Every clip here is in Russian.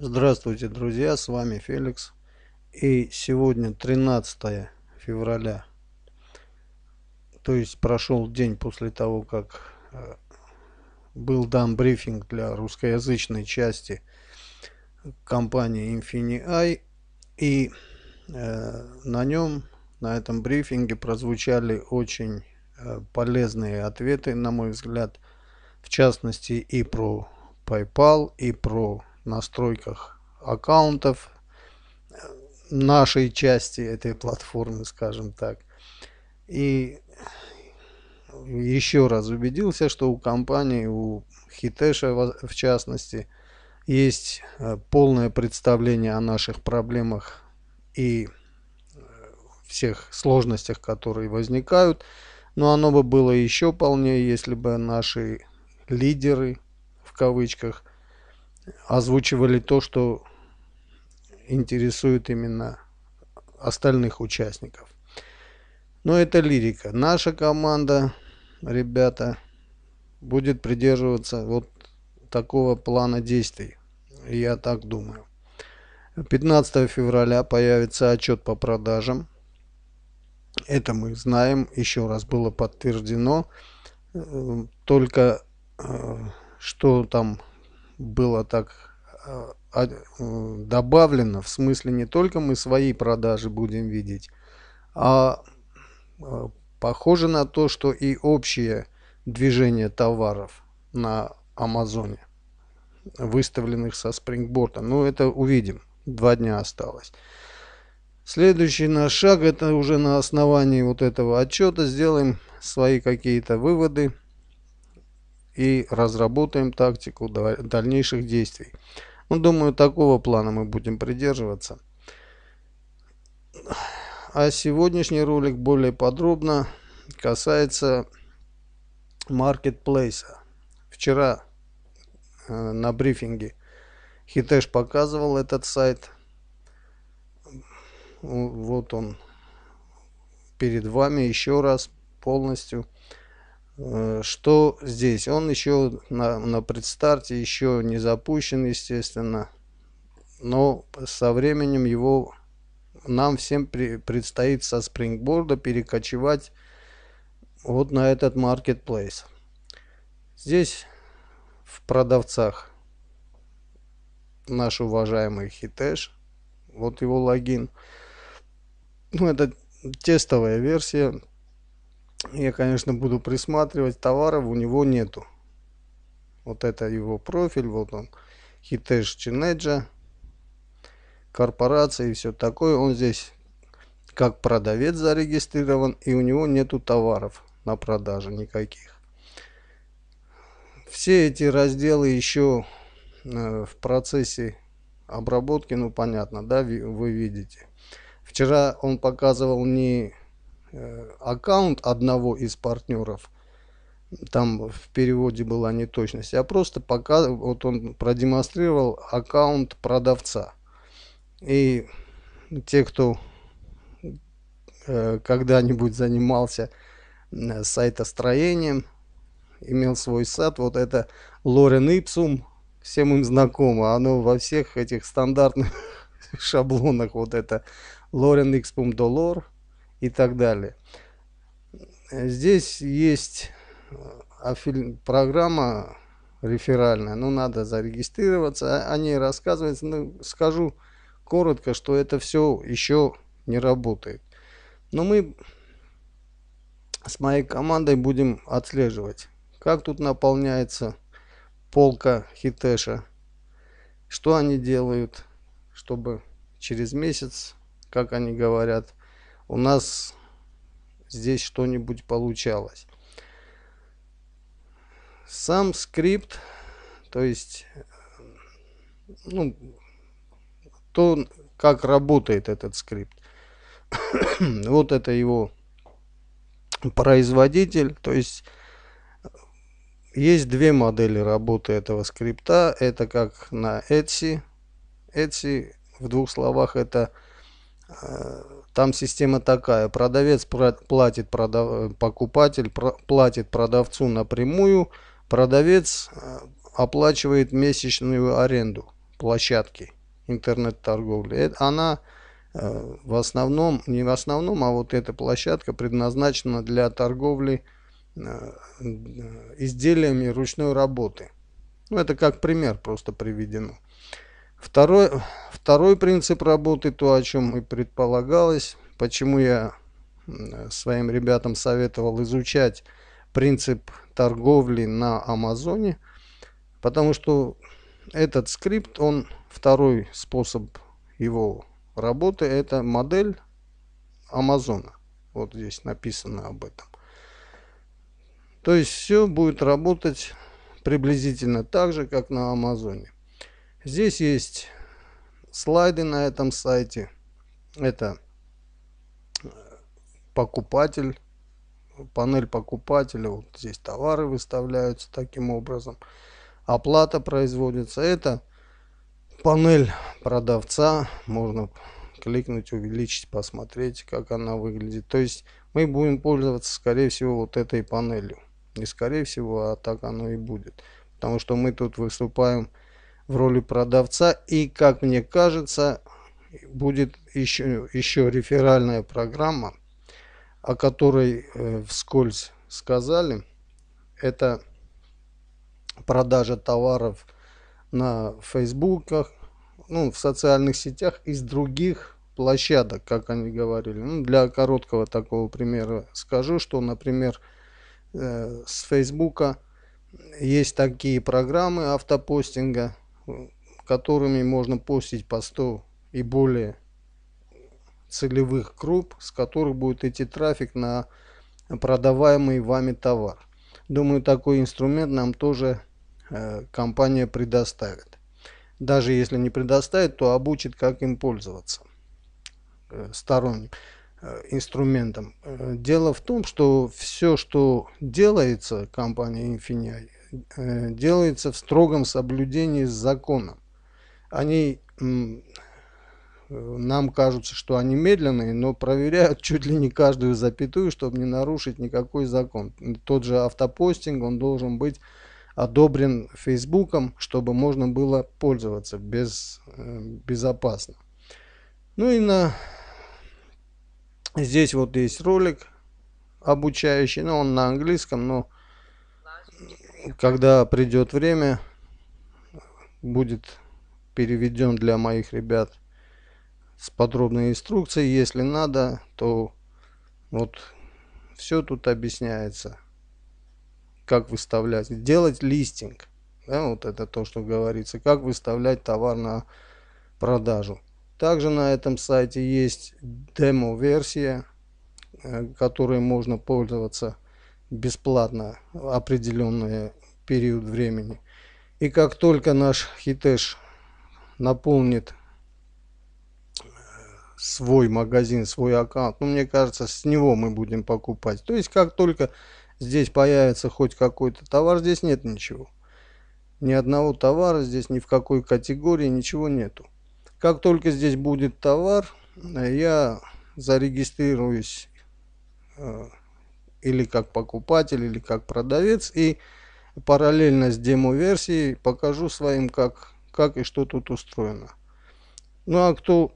Здравствуйте, друзья, с вами Феликс. И сегодня 13 февраля, то есть прошел день после того, как э, был дан брифинг для русскоязычной части компании InfiniEye. И э, на нем, на этом брифинге прозвучали очень э, полезные ответы, на мой взгляд, в частности и про PayPal, и про настройках аккаунтов нашей части этой платформы, скажем так. И еще раз убедился, что у компании, у Хитеша в частности, есть э, полное представление о наших проблемах и э, всех сложностях, которые возникают. Но оно бы было еще полнее, если бы наши лидеры, в кавычках, озвучивали то, что интересует именно остальных участников. Но это лирика. Наша команда, ребята, будет придерживаться вот такого плана действий. Я так думаю. 15 февраля появится отчет по продажам. Это мы знаем, еще раз было подтверждено. Э, только э, что там было так э, а, добавлено, в смысле не только мы свои продажи будем видеть, а э, похоже на то, что и общее движение товаров на Амазоне, выставленных со спрингборта. Но ну, это увидим. Два дня осталось. Следующий наш шаг, это уже на основании вот этого отчета сделаем свои какие-то выводы и разработаем тактику дальнейших действий. Ну, думаю, такого плана мы будем придерживаться. А сегодняшний ролик более подробно касается маркетплейса. Вчера э, на брифинге Хитеш показывал этот сайт. Вот он перед вами еще раз полностью. Э, что здесь? Он еще на, на предстарте еще не запущен, естественно. Но со временем его нам всем при, предстоит со спрингборда перекочевать вот на этот marketplace. Здесь в продавцах наш уважаемый хитэш. Вот его логин. Ну, это тестовая версия. Я, конечно, буду присматривать. Товаров у него нету. Вот это его профиль. Вот он. Хитеш Чинеджа. Корпорация и все такое. Он здесь как продавец зарегистрирован. И у него нету товаров на продажу никаких. Все эти разделы еще э, в процессе обработки, ну понятно, да, вы видите. Вчера он показывал не Э, аккаунт одного из партнеров, там в переводе была неточность, я а просто пока вот он продемонстрировал аккаунт продавца. И те, кто э, когда-нибудь занимался э, сайтостроением, имел свой сад вот это Лорен Ипсум, всем им знакомо, оно во всех этих стандартных шаблонах, вот это Лорен Ипсум Долор, и так далее. Здесь есть э, программа реферальная, но ну, надо зарегистрироваться, а, о ней рассказывается. Ну, скажу коротко, что это все еще не работает. Но мы с моей командой будем отслеживать, как тут наполняется полка хитеша, что они делают, чтобы через месяц, как они говорят, у нас здесь что-нибудь получалось. Сам скрипт, то есть, ну, то, как работает этот скрипт. вот это его производитель, то есть, есть две модели работы этого скрипта. Это как на Etsy. Etsy в двух словах это там система такая, продавец платит, продав... покупатель платит продавцу напрямую, продавец э, оплачивает месячную аренду площадки интернет-торговли. Э, она э, в основном, не в основном, а вот эта площадка предназначена для торговли изделиями ручной работы. Ну, это как пример просто приведено. Второй, второй принцип работы, то, о чем и предполагалось, почему я своим ребятам советовал изучать принцип торговли на Амазоне, потому что этот скрипт, он второй способ его работы, это модель Амазона. Вот здесь написано об этом. То есть все будет работать приблизительно так же, как на Амазоне. Здесь есть слайды на этом сайте. Это э, покупатель, панель покупателя. Вот здесь товары выставляются таким образом. Оплата производится. Это панель продавца. Можно кликнуть, увеличить, посмотреть, как она выглядит. То есть мы будем пользоваться, скорее всего, вот этой панелью. Не скорее всего, а так оно и будет. Потому что мы тут выступаем в роли продавца. И, как мне кажется, будет еще, еще реферальная программа, о которой э, вскользь сказали. Это продажа товаров на фейсбуках, ну, в социальных сетях из других площадок, как они говорили. Ну, для короткого такого примера скажу, что, например, э, с фейсбука есть такие программы автопостинга, которыми можно постить по 100 и более целевых групп, с которых будет идти трафик на продаваемый вами товар. Думаю, такой инструмент нам тоже э, компания предоставит. Даже если не предоставит, то обучит, как им пользоваться э, сторонним э, инструментом. Э, дело в том, что все, что делается компанией Infinia, Э, делается в строгом соблюдении закона. Они нам кажутся, что они медленные, но проверяют чуть ли не каждую запятую, чтобы не нарушить никакой закон. Тот же автопостинг, он должен быть одобрен Фейсбуком, чтобы можно было пользоваться без, э, безопасно. Ну и на здесь вот есть ролик обучающий, но он на английском, но когда придет время, будет переведен для моих ребят с подробной инструкцией. Если надо, то вот все тут объясняется, как выставлять, делать листинг. Да, вот это то, что говорится, как выставлять товар на продажу. Также на этом сайте есть демо-версия, э, которой можно пользоваться бесплатно определенный период времени. И как только наш хитэш наполнит э, свой магазин, свой аккаунт, ну, мне кажется, с него мы будем покупать. То есть, как только здесь появится хоть какой-то товар, здесь нет ничего. Ни одного товара здесь, ни в какой категории, ничего нету. Как только здесь будет товар, э, я зарегистрируюсь э, или как покупатель, или как продавец. И параллельно с демо-версией покажу своим, как, как и что тут устроено. Ну а кто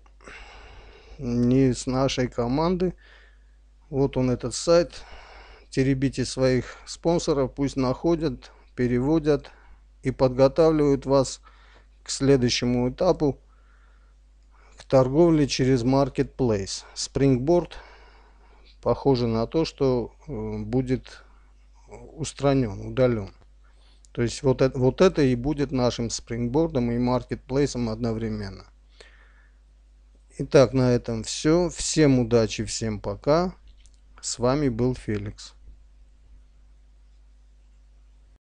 не с нашей команды, вот он этот сайт, теребите своих спонсоров, пусть находят, переводят и подготавливают вас к следующему этапу, к торговле через Marketplace, Springboard – похоже на то, что э, будет устранен, удален. То есть вот это, вот это и будет нашим спрингбордом и маркетплейсом одновременно. Итак, на этом все. Всем удачи, всем пока. С вами был Феликс.